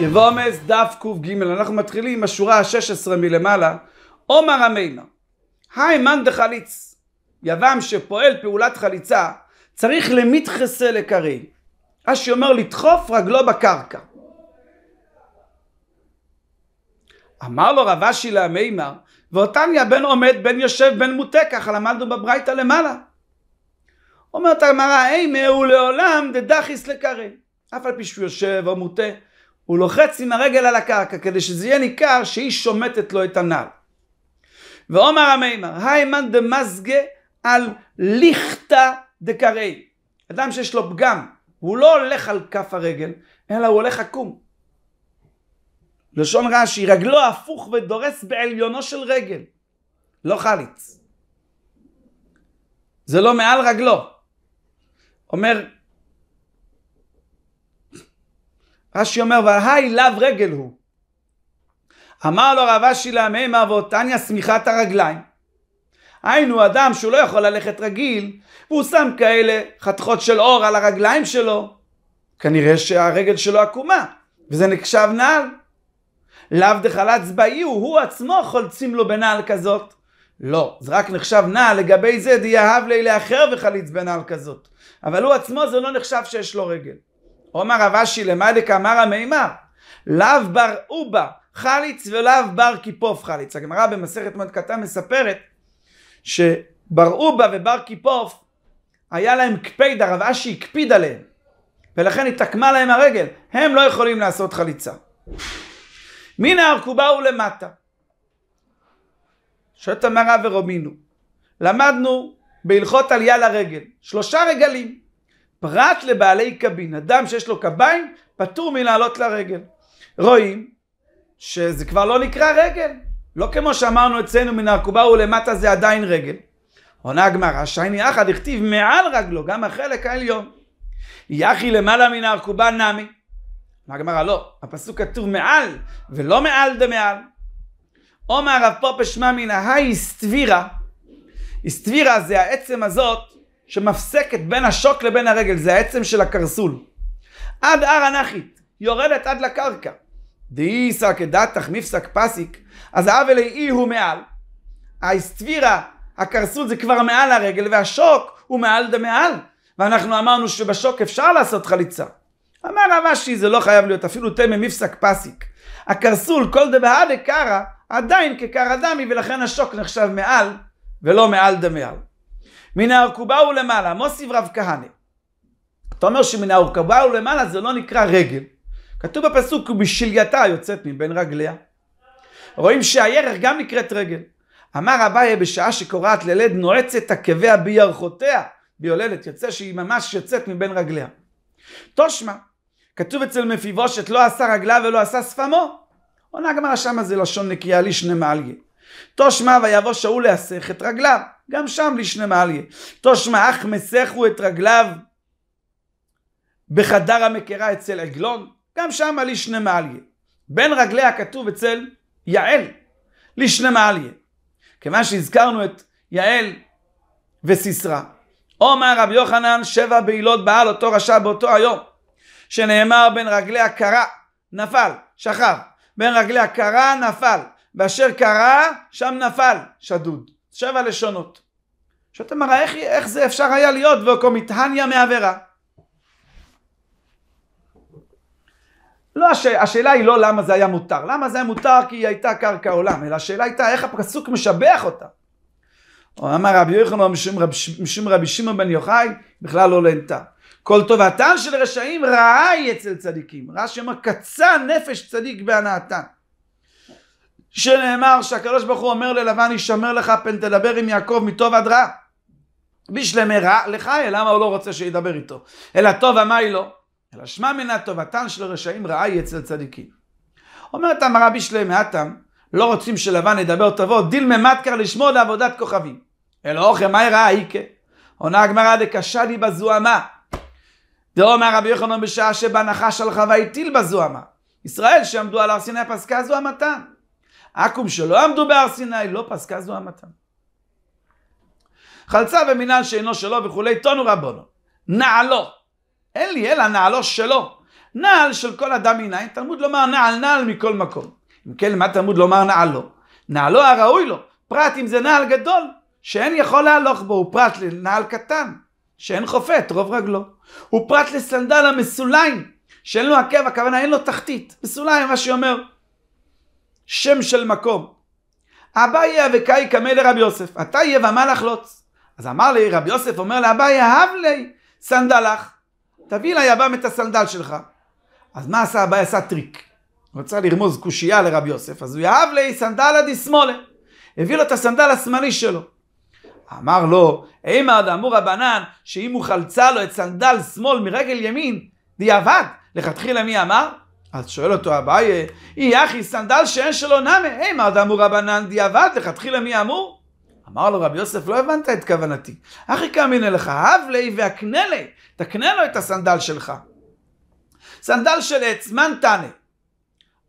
יבומס דף קג, אנחנו מתחילים עם השורה ה-16 מלמעלה. עומר אמינו, היי היימן דחליץ, יבם שפועל פעולת חליצה, צריך למתחסה לקרי. אשי אומר לדחוף רגלו בקרקע. אמר לו רב אשי להמימר, ואותניה בן עומד, בן יושב, בן מוטה, ככה למדנו בברייתא למעלה. אומרת הגמרא, אימה הוא לעולם דדחיס לקרי. אף על פי שהוא יושב או מוטה, הוא לוחץ עם הרגל על הקרקע כדי שזה יהיה ניכר שהיא שומטת לו את הנעל. ועומר המימר, היימן דמזגה על ליכטה דקראי. אדם שיש לו פגם, הוא לא הולך על כף הרגל, אלא הוא הולך עקום. לשון רש"י, רגלו הפוך ודורס בעליונו של רגל. לא חליץ. זה לא מעל רגלו. אומר רש"י אומר, והי לאו רגל הוא. אמר לו רב אשי לעמי מאבות, תניא שמיכת הרגליים. היינו אדם שהוא לא יכול ללכת רגיל, והוא שם כאלה חתכות של אור על הרגליים שלו. כנראה שהרגל שלו עקומה, וזה נחשב נעל. לאו דחלץ באי הוא, הוא עצמו חולצים לו בנעל כזאת. לא, זה רק נחשב נעל, לגבי זה דיהב לילה אחר וחליץ בנעל כזאת. אבל הוא עצמו זה לא נחשב שיש לו רגל. אומר רב אשי למדק אמר המימר, לאו בר אובה חליץ ולאו בר כיפוף חליץ. הגמרא במסכת מאוד קטן מספרת שבר אובה ובר כיפוף היה להם קפידה רב אשי הקפיד עליהם ולכן התעקמה להם הרגל, הם לא יכולים לעשות חליצה. מן הארכובה למטה שואלת המרא ורומינו, למדנו בהלכות עלייה לרגל, שלושה רגלים. פרט לבעלי קבין, אדם שיש לו קביים פטור מלעלות לרגל. רואים שזה כבר לא נקרא רגל, לא כמו שאמרנו אצלנו מן הרכובה ולמטה זה עדיין רגל. עונה הגמרא, שייני אחד הכתיב מעל רגלו, גם החלק העליון. יחי למעלה מן הרכובה נמי. מה הגמרא, לא, הפסוק כתוב מעל ולא מעל דמעל. עומר הרב פופש שמע מן סטבירה, סטבירה זה העצם הזאת שמפסקת בין השוק לבין הרגל, זה העצם של הקרסול. עד הר הנחית, יורדת עד לקרקע. דאיסא כדתך מפסק פסיק, אז האבל אי הוא מעל. האסטבירה, הקרסול זה כבר מעל הרגל, והשוק הוא מעל דמעל. ואנחנו אמרנו שבשוק אפשר לעשות חליצה. אמר רבשי זה לא חייב להיות, אפילו תמא מפסק פסיק. הקרסול, כל דבהא דקרא, עדיין כקרא דמי, ולכן השוק נחשב מעל, ולא מעל דמעל. מן הארכובה למעלה, מוסיף רב כהנא. אתה אומר שמן הארכובה למעלה זה לא נקרא רגל. כתוב בפסוק, ובשלייתה יוצאת מבין רגליה. רואים שהירך גם נקראת רגל. אמר אביי בשעה שקורעת ללד נועצת עקביה בירכותיה, ביולדת, יוצא שהיא ממש יוצאת מבין רגליה. תושמע, כתוב אצל מפיבושת לא עשה רגליו ולא עשה שפמו. עונה הגמרא שמה זה לשון נקייה לישנה מעליה. תושמע ויבוא שאול להסך את רגליו. גם שם לישנמליה. תושמע אך מסכו את רגליו בחדר המקרה אצל עגלון, גם שם לישנמליה. בין רגליה כתוב אצל יעל, לישנמליה. כיוון שהזכרנו את יעל וסיסרא. אומר רבי יוחנן שבע בעילות בעל אותו רשע באותו היום, שנאמר בין רגליה קרה, נפל, שכב. בין רגליה קרה, נפל. באשר קרה, שם נפל, שדוד. שבע לשונות. שאתה מראה איך, איך זה אפשר היה להיות ואוקו מתהניה מעבירה? לא, הש... השאלה היא לא למה זה היה מותר. למה זה היה מותר כי היא הייתה קרקע עולם, אלא השאלה הייתה איך הפסוק משבח אותה. אמר רבי יוחנן משום רבי שמעון בן יוחאי, בכלל לא לנתה. כל טובתן של רשעים רעה היא אצל צדיקים. רש"י אומר, קצה נפש צדיק בהנאתן. שנאמר שהקדוש ברוך הוא אומר ללבן ישמר לך פן תדבר עם יעקב מטוב עד רע. בשלמי רע לחי, למה הוא לא רוצה שידבר איתו? אלא טוב עמי לא. אלא שמע מן הטובתן של רשעים רעה היא אצל צדיקים. אומרת המרא בשלמי אטם לא רוצים שלבן ידבר טובות, דיל ממטקר לשמוע לעבודת כוכבים. אלא אוכל מהי רעה איקה. עונה הגמרא דקשה לי בזוהמה. דאומר רבי יוחנן בשעה שבה נחש על חווה הטיל בזוהמה. ישראל שעמדו על הר סיני פסקה זוהמתן עכו"ם שלא עמדו בהר סיני, לא פסקה זו המתן. חלצה במינן שאינו שלו וכולי, תונו רבונו. נעלו. אין לי אלא נעלו שלו. נעל של כל אדם מנין, תלמוד לומר נעל נעל מכל מקום. אם כן, מה תלמוד לומר נעלו? נעלו הראוי לו, פרט אם זה נעל גדול, שאין יכול להלוך בו, הוא פרט לנעל קטן, שאין חופט, רוב רגלו. הוא פרט לסנדל המסוליים, שאין לו עקב, הכוונה אין לו תחתית. מסוליים, מה שאומר, שם של מקום. אביה וקאי קמא לרבי יוסף, אתה יהיה ומלך לוץ. אז אמר לי, רבי יוסף אומר לאביה, הב לי סנדלך, תביא לי הבם את הסנדל שלך. אז מה עשה אביה? עשה טריק. הוא רצה לרמוז קושייה לרבי יוסף, אז הוא יאהב לי סנדל עדי שמאלה. הביא לו את הסנדל השמאלי שלו. אמר לו, אימא דאמור רבנן, שאם הוא חלצה לו את סנדל שמאל מרגל ימין, דיעבד. לכתחילה מי אמר? אז שואל אותו אביי, אי אחי, סנדל שאין שלו נמי, נמה, הימר דאמור רבנן דיעבד, לכתחילה מי אמור? אמר לו רבי יוסף, לא הבנת את כוונתי. אחי קמינא לך, הב לי והקנה לי, תקנה לו את הסנדל שלך. סנדל של עץ, מן תנא.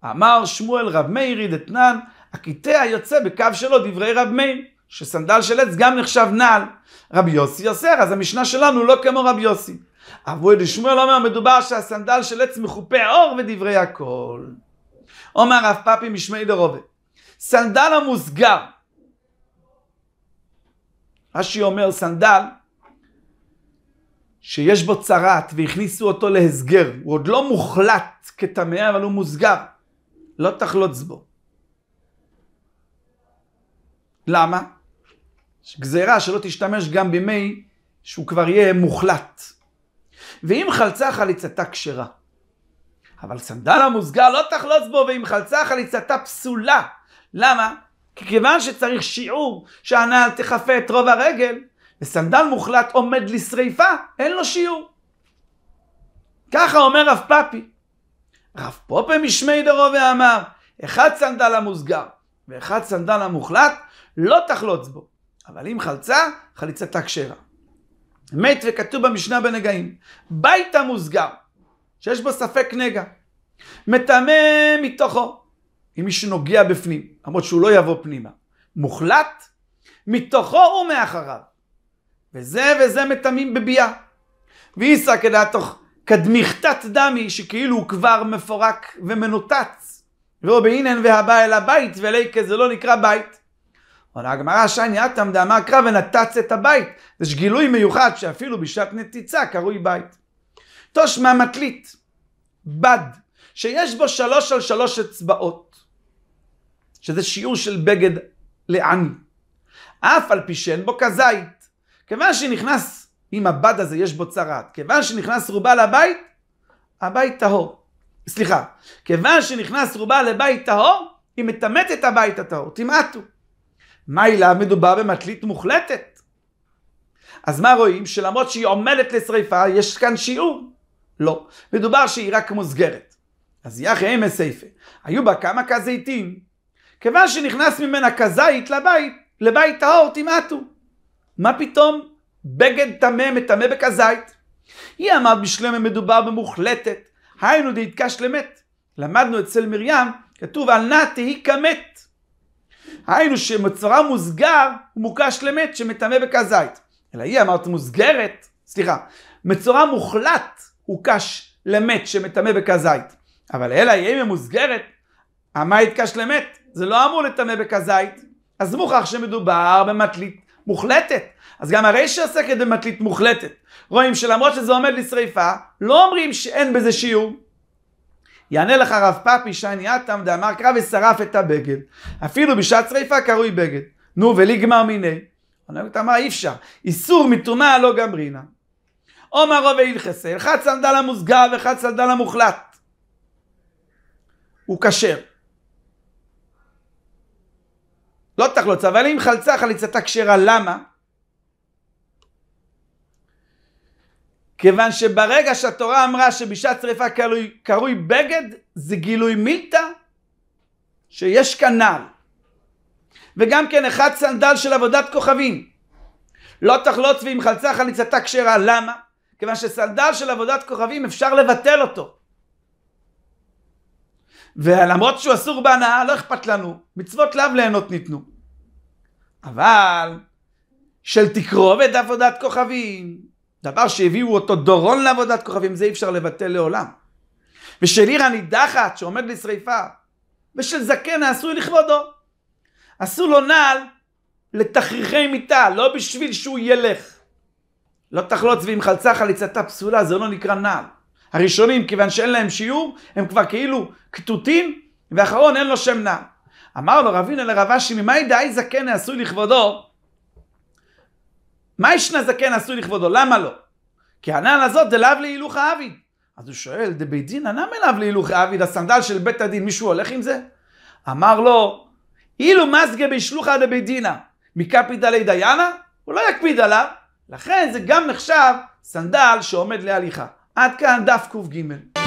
אמר שמואל רב מאירי דתנן, הקטע יוצא בקו שלו דברי רב מאיר, שסנדל של עץ גם נחשב נעל. רבי יוסי אוסר, אז המשנה שלנו לא כמו רבי יוסי. אבוי לשמואל לא אומר, מדובר שהסנדל של עץ מכופה עור ודברי הכל. אומר רב פאפי משמי דרובה, סנדל המוסגר. רש"י אומר, סנדל שיש בו צרת והכניסו אותו להסגר, הוא עוד לא מוחלט כטמא, אבל הוא מוסגר. לא תחלוץ בו. למה? גזירה שלא תשתמש גם בימי שהוא כבר יהיה מוחלט. ואם חלצה חליצתה כשרה. אבל סנדל המוסגר לא תחלוץ בו, ואם חלצה חליצתה פסולה. למה? כי כיוון שצריך שיעור שהנעל תכפה את רוב הרגל, וסנדל מוחלט עומד לשריפה, אין לו שיעור. ככה אומר רב פאפי. רב פופה משמי דרו ואמר, אחד סנדל המוסגר ואחד סנדל המוחלט, לא תחלוץ בו, אבל אם חלצה, חליצתה כשרה. מת וכתוב במשנה בנגעים, בית המוסגר, שיש בו ספק נגע, מטמא מתוכו, אם מישהו נוגע בפנים, למרות שהוא לא יבוא פנימה, מוחלט, מתוכו ומאחריו. וזה וזה מטמאים בביאה. ואיסא כדעתוך כדמיכתת דמי, שכאילו הוא כבר מפורק ומנותץ. והוא בהינן והבא אל הבית, ולי כזה לא נקרא בית. עונה הגמרא, שאני אטם דאמר קרא ונתץ את הבית. יש גילוי מיוחד שאפילו בשעת נתיצה קרוי בית. תושמע מטלית, בד, שיש בו שלוש על שלוש אצבעות, שזה שיעור של בגד לעני. אף על פי שאין בו כזית. כיוון שנכנס, אם הבד הזה יש בו צרעת, כיוון שנכנס רובה לבית, הבית טהור. סליחה, כיוון שנכנס רובה לבית טהור, היא מטמאת את הבית הטהור, תמעטו. מיילה מדובר במטלית מוחלטת. אז מה רואים? שלמרות שהיא עומדת לשריפה, יש כאן שיעור. לא. מדובר שהיא רק מוסגרת. אז יחי אמס סייפה. היו בה כמה כזיתים. כיוון שנכנס ממנה כזית לבית, לבית האור תמעטו. מה פתאום בגד טמא מטמא בכזית? היא אמרת בשלמה מדובר במוחלטת. היינו דהתקש למת. למדנו אצל מרים, כתוב על נא תהי כמת. היינו שמצורה מוסגר הוא מוקש למת שמטמא בכזית. אלא היא אמרת מוסגרת, סליחה, מצורע מוחלט הוא קש למת שמטמא בכזית. אבל אלא היא אם מוסגרת, המית קש למת, זה לא אמור לטמא בכזית. אז מוכרח שמדובר במטלית מוחלטת. אז גם הרי שעוסקת במטלית מוחלטת. רואים שלמרות שזה עומד לשריפה, לא אומרים שאין בזה שיעור. יענה לך רב פאפי שאני אטם דאמר קרא ושרף את הבגד. אפילו בשעת שריפה קרוי בגד. נו וליגמר מיני. אני אומר, הגמרא אי אפשר. איסור מטומאה לא גמרינה. עומר רוב הלכסה, אחד סנדל המוסגר ואחד סנדל המוחלט. הוא כשר. לא תחלוץ, אבל אם חלצה חליצתה כשרה, למה? כיוון שברגע שהתורה אמרה שבשעת שריפה קרוי, קרוי בגד, זה גילוי מילתא שיש כאן נעל וגם כן אחד סנדל של עבודת כוכבים. לא תחלוץ ואם חלצה חליצתה כשרה, למה? כיוון שסנדל של עבודת כוכבים אפשר לבטל אותו. ולמרות שהוא אסור בהנאה, לא אכפת לנו. מצוות לאו ליהנות ניתנו. אבל של תקרובת עבודת כוכבים, דבר שהביאו אותו דורון לעבודת כוכבים, זה אי אפשר לבטל לעולם. ושל עיר הנידחת שעומד לשריפה, ושל זקן העשוי לכבודו. עשו לו נעל לתכריכי מיטה, לא בשביל שהוא ילך. לא תחלוץ ואם חלצה חליצתה פסולה, זה לא נקרא נעל. הראשונים, כיוון שאין להם שיעור, הם כבר כאילו כתותים, ואחרון אין לו שם נעל. אמר לו רבינו לרב אשי, ממאי דאי זקן העשוי לכבודו, מה מיישנה זקן עשוי לכבודו, למה לא? כי הנעל הזאת דלאו להילוך העביד. אז הוא שואל, דבית דין ענה מלאו להילוך העביד, הסנדל של בית הדין, מישהו הולך עם זה? אמר לו, אילו מסגה בשלוחא דבית דינה, מקפידא ליה דיינה, הוא לא יקפיד עליו, לכן זה גם נחשב סנדל שעומד להליכה. עד כאן דף קג.